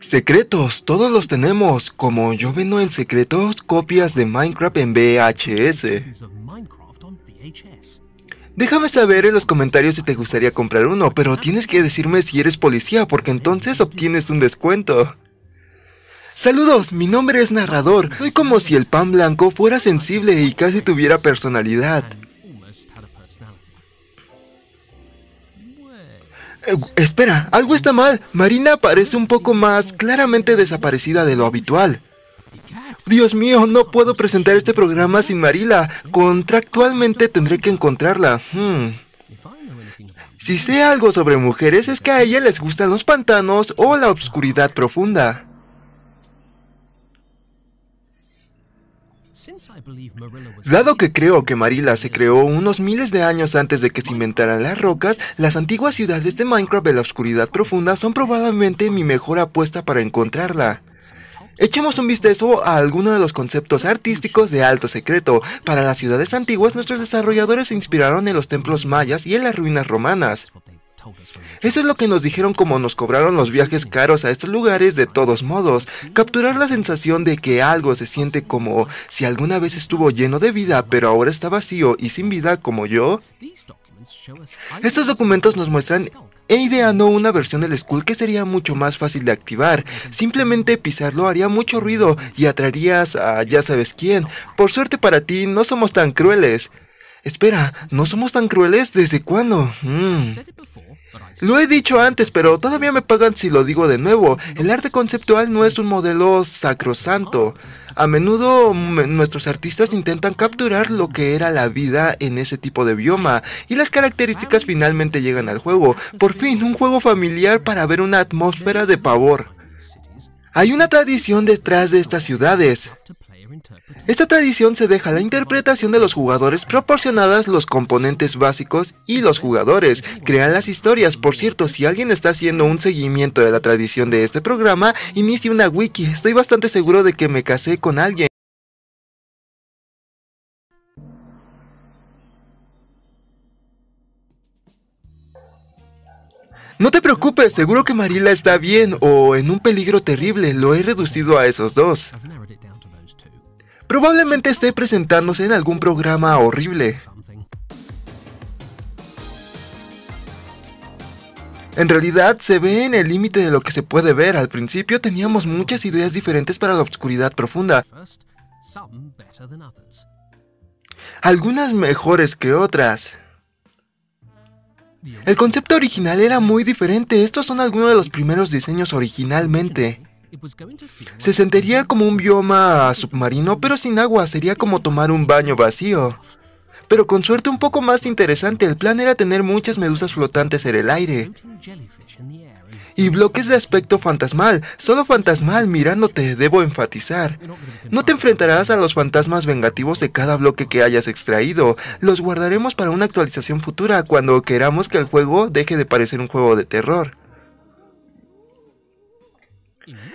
Secretos, todos los tenemos, como yo vendo en secretos copias de Minecraft en VHS. Déjame saber en los comentarios si te gustaría comprar uno, pero tienes que decirme si eres policía porque entonces obtienes un descuento. Saludos, mi nombre es Narrador, soy como si el pan blanco fuera sensible y casi tuviera personalidad. Eh, espera, algo está mal. Marina parece un poco más claramente desaparecida de lo habitual. Dios mío, no puedo presentar este programa sin Marila. Contractualmente tendré que encontrarla. Hmm. Si sé algo sobre mujeres es que a ella les gustan los pantanos o la oscuridad profunda. Dado que creo que Marilla se creó unos miles de años antes de que se inventaran las rocas, las antiguas ciudades de Minecraft de la oscuridad profunda son probablemente mi mejor apuesta para encontrarla. Echemos un vistazo a algunos de los conceptos artísticos de alto secreto. Para las ciudades antiguas, nuestros desarrolladores se inspiraron en los templos mayas y en las ruinas romanas. Eso es lo que nos dijeron como nos cobraron los viajes mm. caros a estos lugares de todos modos. Capturar la sensación de que algo se siente como si alguna vez estuvo lleno de vida pero ahora está vacío y sin vida como yo. Estos documentos nos muestran e ideando una versión del Skull que sería mucho más fácil de activar. Simplemente pisarlo haría mucho ruido y atraerías a ya sabes quién. Por suerte para ti, no somos tan crueles. Espera, ¿no somos tan crueles desde cuándo? Hmm. Lo he dicho antes, pero todavía me pagan si lo digo de nuevo. El arte conceptual no es un modelo sacrosanto. A menudo nuestros artistas intentan capturar lo que era la vida en ese tipo de bioma y las características finalmente llegan al juego. Por fin, un juego familiar para ver una atmósfera de pavor. Hay una tradición detrás de estas ciudades. Esta tradición se deja a la interpretación de los jugadores proporcionadas los componentes básicos y los jugadores crean las historias. Por cierto, si alguien está haciendo un seguimiento de la tradición de este programa, inicie una wiki. Estoy bastante seguro de que me casé con alguien. No te preocupes, seguro que Marila está bien o en un peligro terrible, lo he reducido a esos dos. Probablemente esté presentándose en algún programa horrible. En realidad se ve en el límite de lo que se puede ver. Al principio teníamos muchas ideas diferentes para la oscuridad profunda. Algunas mejores que otras. El concepto original era muy diferente. Estos son algunos de los primeros diseños originalmente. Pues, Se sentiría como un bioma submarino, pero sin agua sería como tomar un baño vacío. Pero con suerte un poco más interesante, el plan era tener muchas medusas flotantes en el aire. Y bloques de aspecto fantasmal, solo fantasmal mirándote, debo enfatizar. No te enfrentarás a los fantasmas vengativos de cada bloque que hayas extraído, los guardaremos para una actualización futura cuando queramos que el juego deje de parecer un juego de terror.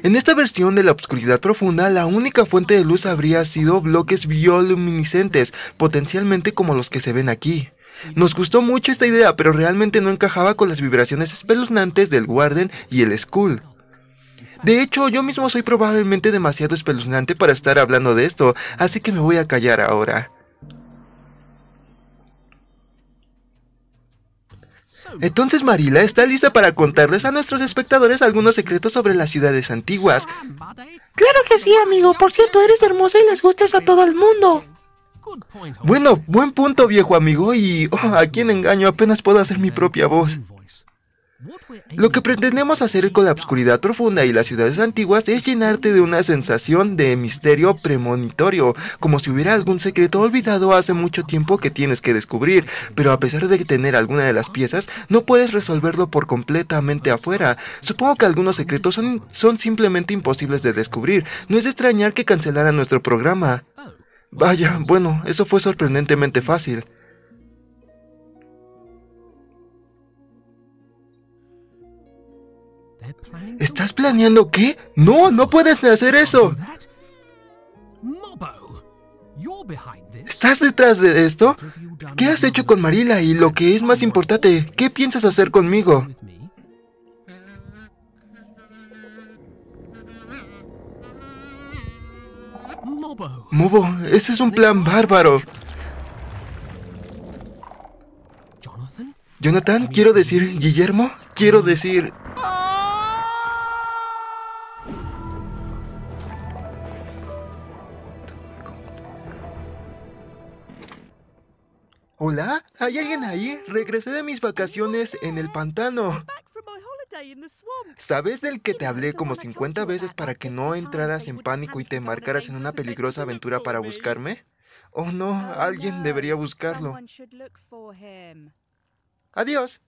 En esta versión de la oscuridad profunda, la única fuente de luz habría sido bloques bioluminiscentes, potencialmente como los que se ven aquí. Nos gustó mucho esta idea, pero realmente no encajaba con las vibraciones espeluznantes del Warden y el Skull. De hecho, yo mismo soy probablemente demasiado espeluznante para estar hablando de esto, así que me voy a callar ahora. Entonces Marila está lista para contarles a nuestros espectadores algunos secretos sobre las ciudades antiguas. Claro que sí, amigo. Por cierto, eres hermosa y les gustas a todo el mundo. Bueno, buen punto, viejo amigo. Y oh, a quién engaño, apenas puedo hacer mi propia voz. Lo que pretendemos hacer con la oscuridad profunda y las ciudades antiguas es llenarte de una sensación de misterio premonitorio, como si hubiera algún secreto olvidado hace mucho tiempo que tienes que descubrir, pero a pesar de tener alguna de las piezas, no puedes resolverlo por completamente afuera. Supongo que algunos secretos son, son simplemente imposibles de descubrir, no es extrañar que cancelaran nuestro programa. Oh. Vaya, bueno, eso fue sorprendentemente fácil. ¿Estás planeando qué? No, no puedes hacer eso. ¿Estás detrás de esto? ¿Qué has hecho con Marila y lo que es más importante, qué piensas hacer conmigo? Mobo, ese es un plan bárbaro. Jonathan, quiero decir, Guillermo, quiero hmm. decir, Hola, ¿hay alguien ahí? Regresé de mis vacaciones en el pantano. ¿Sabes del que te hablé como 50 veces para que no entraras en pánico y te marcaras en una peligrosa aventura para buscarme? Oh no, oh, alguien debería buscarlo. Adiós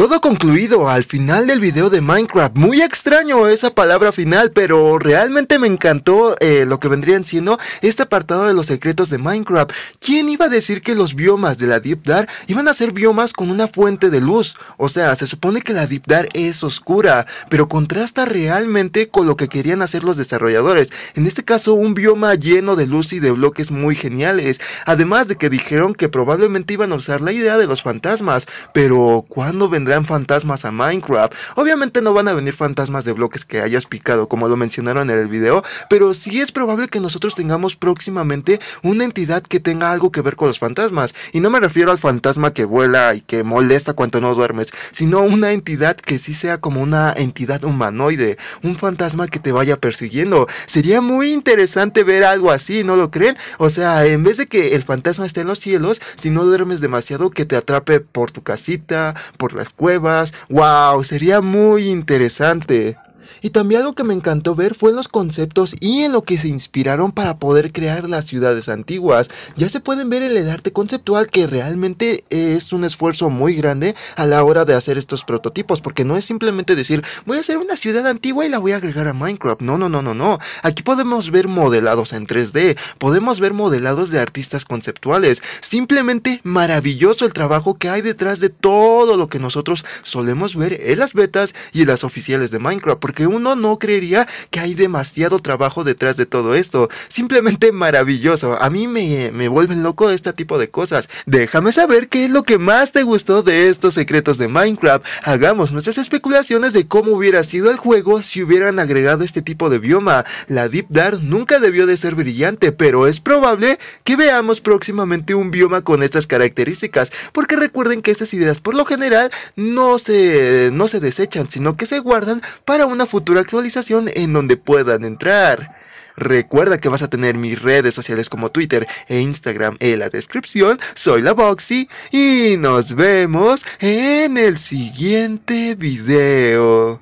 todo concluido al final del video de Minecraft. Muy extraño esa palabra final, pero realmente me encantó eh, lo que vendrían siendo este apartado de los secretos de Minecraft. ¿Quién iba a decir que los biomas de la Deep Dark iban a ser biomas con una fuente de luz? O sea, se supone que la Deep Dark es oscura, pero contrasta realmente con lo que querían hacer los desarrolladores. En este caso, un bioma lleno de luz y de bloques muy geniales. Además de que dijeron que probablemente iban a usar la idea de los fantasmas, pero ¿cuándo vendrá? vendrán fantasmas a Minecraft. Obviamente no van a venir fantasmas de bloques que hayas picado, como lo mencionaron en el video, pero sí es probable que nosotros tengamos próximamente una entidad que tenga algo que ver con los fantasmas. Y no me refiero al fantasma que vuela y que molesta cuando no duermes, sino una entidad que sí sea como una entidad humanoide, un fantasma que te vaya persiguiendo. Sería muy interesante ver algo así, ¿no lo creen? O sea, en vez de que el fantasma esté en los cielos, si no duermes demasiado, que te atrape por tu casita, por las cuevas. ¡Wow! Sería muy interesante. Y también algo que me encantó ver fue los conceptos y en lo que se inspiraron para poder crear las ciudades antiguas. Ya se pueden ver en el arte conceptual que realmente es un esfuerzo muy grande a la hora de hacer estos prototipos, porque no es simplemente decir voy a hacer una ciudad antigua y la voy a agregar a Minecraft. No, no, no, no, no. Aquí podemos ver modelados en 3D, podemos ver modelados de artistas conceptuales. Simplemente maravilloso el trabajo que hay detrás de todo lo que nosotros solemos ver en las betas y en las oficiales de Minecraft porque uno no creería que hay demasiado trabajo detrás de todo esto. Simplemente maravilloso. A mí me, vuelven loco este tipo de cosas. Déjame saber qué es lo que más te gustó de estos secretos de Minecraft. Hagamos nuestras especulaciones de cómo hubiera sido el juego si hubieran agregado este tipo de bioma. La Deep Dark nunca debió de ser brillante, pero es probable que veamos próximamente un bioma con estas características, porque recuerden que estas ideas por lo general no se, no se desechan, sino que se guardan para una futura actualización en donde puedan entrar. Recuerda que vas a tener mis redes sociales como Twitter e Instagram en la descripción. Soy la Boxy y nos vemos en el siguiente video.